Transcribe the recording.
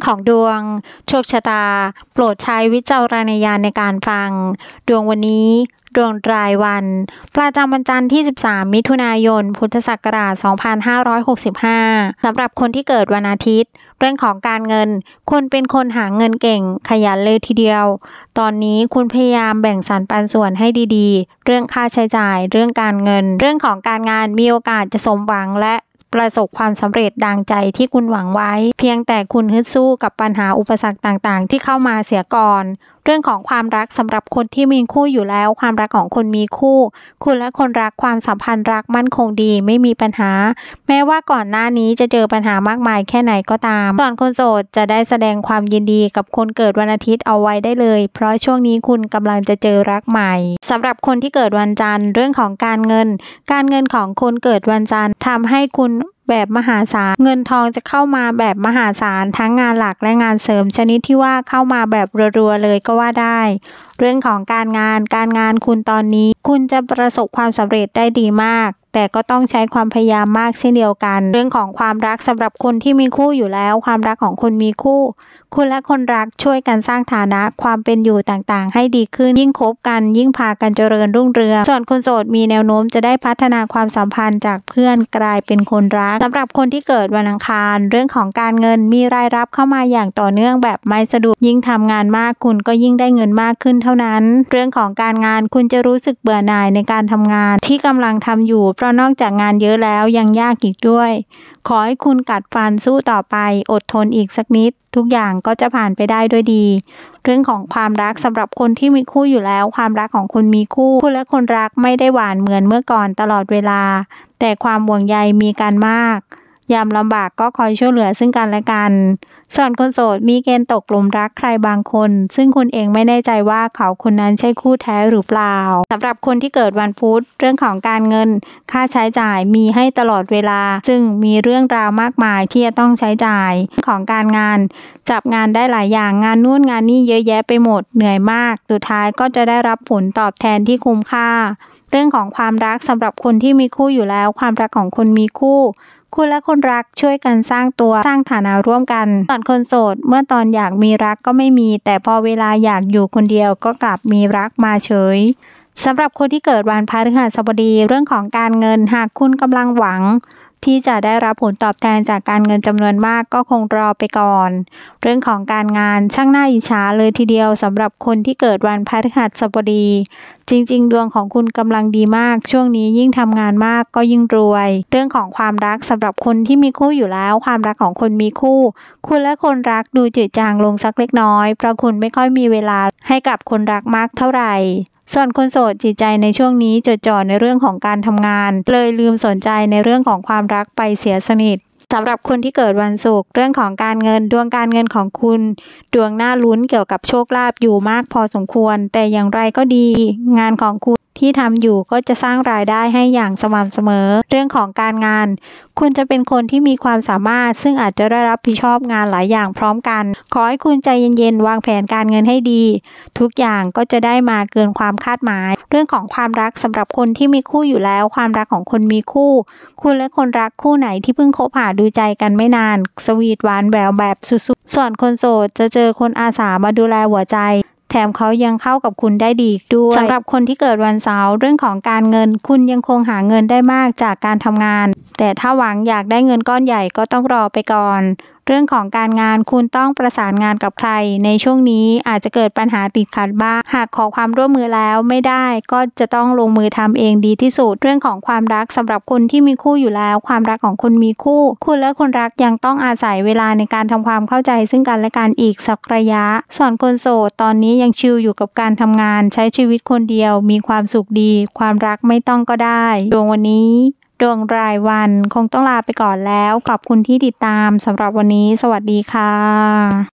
องของดวงโชคชะตา โปรดใช้วิจารณญาณในการฟัง ดวงวันนี้ ดวงรายวัน ประจำวันจันทร์ที่ 13 มิถุนายน พุทธศักราช 2565 สำหรับคนที่เกิดวันอาทิตย์ เรื่องของการเงิน คุณเป็นคนหาเงินเก่งขยันเลยทีเดียว ตอนนี้คุณพยายามแบ่งสรรปันส่วนให้ดีๆ เรื่องค่าใช้จ่าย เรื่องการเงิน เรื่องของการงานมีโอกาสจะสมหวังและประสบความสำเร็จดังใจที่คุณหวังไว้ เพียงแต่คุณฮึดสู้กับปัญหาอุปสรรคต่างๆ ที่เข้ามาเสียก่อนเรื่องของความรักสำหรับคนที่มีคู่อยู่แล้วความรักของคนมีคู่ คุณและคนรักความสัมพันธ์รักมั่นคงดีไม่มีปัญหา แม้ว่าก่อนหน้านี้จะเจอปัญหามากมาย แค่ไหนก็ตาม ส่วนคนโสดจะได้แสดงความยินดีกับคนเกิดวันอาทิตย์เอาไว้ได้เลย เพราะช่วงนี้คุณกำลังจะเจอรักใหม่ สำหรับคนที่เกิดวันจันทร์ เรื่องของการเงิน การเงินของคนเกิดวันจันทร์ทำให้คุณแบบมหาศาลเงินทองจะเข้ามาแบบมหาศาลทั้งงานหลักและงานเสริม ชนิดที่ว่าเข้ามาแบบรัวๆเลยก็ว่าได้ เรื่องของการงาน การงานคุณตอนนี้ คุณจะประสบความสำเร็จได้ดีมากแต่ก็ต้องใช้ความพยายามมากเช่นเดียวกัน เรื่องของความรักสำหรับคนที่มีคู่อยู่แล้ว ความรักของคนมีคู่ คุณและคนรักช่วยกันสร้างฐานะ ความเป็นอยู่ต่างๆให้ดีขึ้นยิ่งคบกันยิ่งพากันเจริญรุ่งเรืองส่วนคนโสดมีแนวโน้มจะได้พัฒนาความสัมพันธ์จากเพื่อนกลายเป็นคนรัก สำหรับคนที่เกิดวันอังคาร เรื่องของการเงินมีรายรับเข้ามาอย่างต่อเนื่องแบบไม่สะดวกยิ่งทำงานมากคุณก็ยิ่งได้เงินมากขึ้นเท่านั้น เรื่องของการงานคุณจะรู้สึกเบื่อหน่ายในการทำงานที่กำลังทำอยู่เพราะนอกจากงานเยอะแล้วยังยากอีกด้วย ขอให้คุณกัดฟันสู้ต่อไป อดทนอีกสักนิด ทุกอย่างก็จะผ่านไปได้ด้วยดี เรื่องของความรักสำหรับคนที่มีคู่อยู่แล้ว ความรักของคุณมีคู่คุณและคนรักไม่ได้หวานเหมือนเมื่อก่อนตลอดเวลา แต่ความห่วงใยมีการมากยามลำบากก็คอยช่วยเหลือซึ่งกันและกัน ส่วนคนโสดมีเกณฑ์ตกหลุมรักใครบางคน ซึ่งคุณเองไม่แน่ใจว่าเขาคนนั้นใช่คู่แท้หรือเปล่า สำหรับคนที่เกิดวันพุธเรื่องของการเงินค่าใช้จ่ายมีให้ตลอดเวลา ซึ่งมีเรื่องราวมากมายที่จะต้องใช้จ่ายของการงาน จับงานได้หลายอย่างงานนู่นงานนี่เยอะแยะ ไปหมดเหนื่อยมาก สุดท้ายก็จะได้รับผลตอบแทนที่คุ้มค่า เรื่องของความรักสำหรับคนที่มีคู่อยู่แล้วความรักของคนมีคู่คุณและคนรักช่วยกันสร้างตัวสร้างฐานะร่วมกัน ตอนคนโสดเมื่อตอนอยากมีรักก็ไม่มี แต่พอเวลาอยากอยู่คนเดียวก็กลับมีรักมาเฉย สำหรับคนที่เกิดวันพฤหัสบดีเรื่องของการเงินหากคุณกำลังหวังที่จะได้รับผลตอบแทนจากการเงินจำนวนมากก็คงรอไปก่อน เรื่องของการงานช่างน่าอิจฉาเลยทีเดียวสำหรับคนที่เกิดวันพฤหัสบดี จริง ๆ ดวงของคุณกำลังดีมาก ช่วงนี้ยิ่งทำงานมากก็ยิ่งรวย เรื่องของความรักสำหรับคนที่มีคู่อยู่แล้ว ความรักของคนมีคู่ คุณและคนรักดูจืดจางลงสักเล็กน้อย เพราะคุณไม่ค่อยมีเวลาให้กับคนรักมากเท่าไหร่ส่วนคนโสดจิตใจในช่วงนี้จดจ่อในเรื่องของการทำงาน เลยลืมสนใจในเรื่องของความรักไปเสียสนิทสำหรับคนที่เกิดวันศุกร์เรื่องของการเงินดวงการเงินของคุณดวงหน้าลุ้นเกี่ยวกับโชคลาภอยู่มากพอสมควร แต่อย่างไรก็ดี งานของคุณที่ทำอยู่ก็จะสร้างรายได้ให้อย่างสม่ำเสมอ เรื่องของการงาน คุณจะเป็นคนที่มีความสามารถซึ่งอาจจะได้รับผิดชอบงานหลายอย่างพร้อมกันขอให้คุณใจเย็นๆวางแผนการเงินให้ดี ทุกอย่างก็จะได้มาเกินความคาดหมาย เรื่องของความรักสำหรับคนที่มีคู่อยู่แล้ว ความรักของคนมีคู่ คุณและคนรักคู่ไหนที่เพิ่งคบหาดูใจกันไม่นาน สวีทหวานแหววแบบสุดๆส่วนคนโสดจะเจอคนอาสามาดูแลหัวใจแถมเขายังเข้ากับคุณได้ดีด้วยสำหรับคนที่เกิดวันเสาร์เรื่องของการเงิน คุณยังคงหาเงินได้มากจากการทำงาน แต่ถ้าหวังอยากได้เงินก้อนใหญ่ก็ต้องรอไปก่อนเรื่องของการงานคุณต้องประสานงานกับใคร ในช่วงนี้อาจจะเกิดปัญหาติดขัดบ้างหากขอความร่วมมือแล้วไม่ได้ ก็จะต้องลงมือทำเองดีที่สุดเรื่องของความรักสำหรับคนที่มีคู่อยู่แล้ว ความรักของคนมีคู่คุณและคนรักยังต้องอาศัยเวลาในการทำความเข้าใจ ซึ่งกันและกันอีกสักระยะ ส่วนคนโสด ตอนนี้ยังชิลอยู่กับการทำงาน ใช้ชีวิตคนเดียว มีความสุขดี ความรักไม่ต้องก็ได้ดวงวันนี้ดวงรายวันคงต้องลาไปก่อนแล้วขอบคุณที่ติดตามสำหรับวันนี้สวัสดีค่ะ